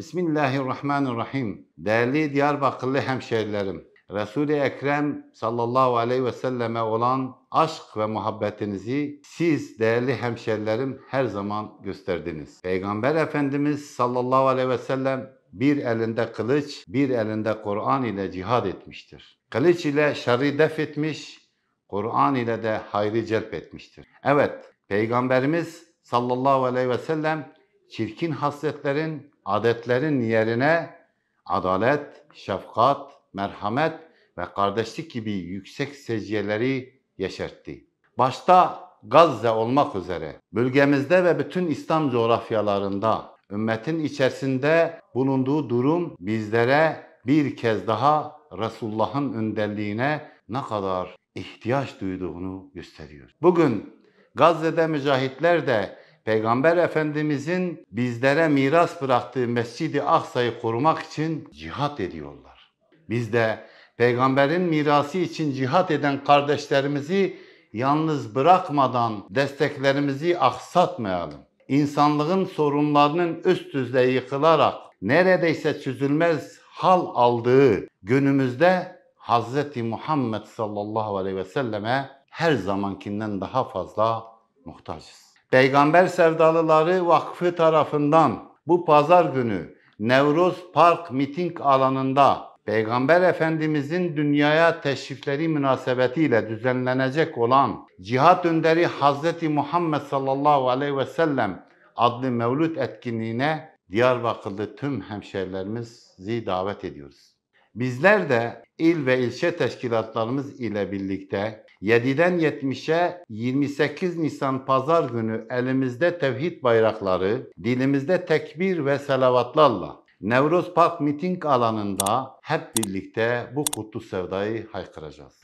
Bismillahirrahmanirrahim. Değerli Diyarbakırlı hemşehrilerim, Resul-i Ekrem sallallahu aleyhi ve selleme olan aşk ve muhabbetinizi siz değerli hemşerilerim her zaman gösterdiniz. Peygamber Efendimiz sallallahu aleyhi ve sellem bir elinde kılıç, bir elinde Kur'an ile cihad etmiştir. Kılıç ile şerri def etmiş, Kur'an ile de hayrı celp etmiştir. Evet, Peygamberimiz sallallahu aleyhi ve sellem çirkin hasretlerin, adetlerin yerine adalet, şefkat, merhamet ve kardeşlik gibi yüksek seviyeleri yeşertti. Başta Gazze olmak üzere bölgemizde ve bütün İslam coğrafyalarında ümmetin içerisinde bulunduğu durum bizlere bir kez daha Resulullah'ın önderliğine ne kadar ihtiyaç duyduğunu gösteriyor. Bugün Gazze'de mücahitler de Peygamber Efendimizin bizlere miras bıraktığı Mescid-i Aksa'yı korumak için cihat ediyorlar. Biz de Peygamberin mirası için cihat eden kardeşlerimizi yalnız bırakmadan desteklerimizi aksatmayalım. İnsanlığın sorunlarının üst düzey yıkılarak neredeyse çözülmez hal aldığı günümüzde Hz. Muhammed sallallahu aleyhi ve selleme her zamankinden daha fazla muhtaçız. Peygamber Sevdalıları Vakfı tarafından bu pazar günü Nevruz Park miting alanında Peygamber Efendimizin dünyaya teşrifleri münasebetiyle düzenlenecek olan Cihat Önderi Hz. Muhammed sallallahu aleyhi ve sellem adlı mevlüt etkinliğine Diyarbakırlı tüm hemşerilerimizi davet ediyoruz. Bizler de il ve ilçe teşkilatlarımız ile birlikte 7'den 70'e 28 Nisan pazar günü elimizde tevhid bayrakları, dilimizde tekbir ve salavatlarla Nevruz Park miting alanında hep birlikte bu kutlu sevdayı haykıracağız.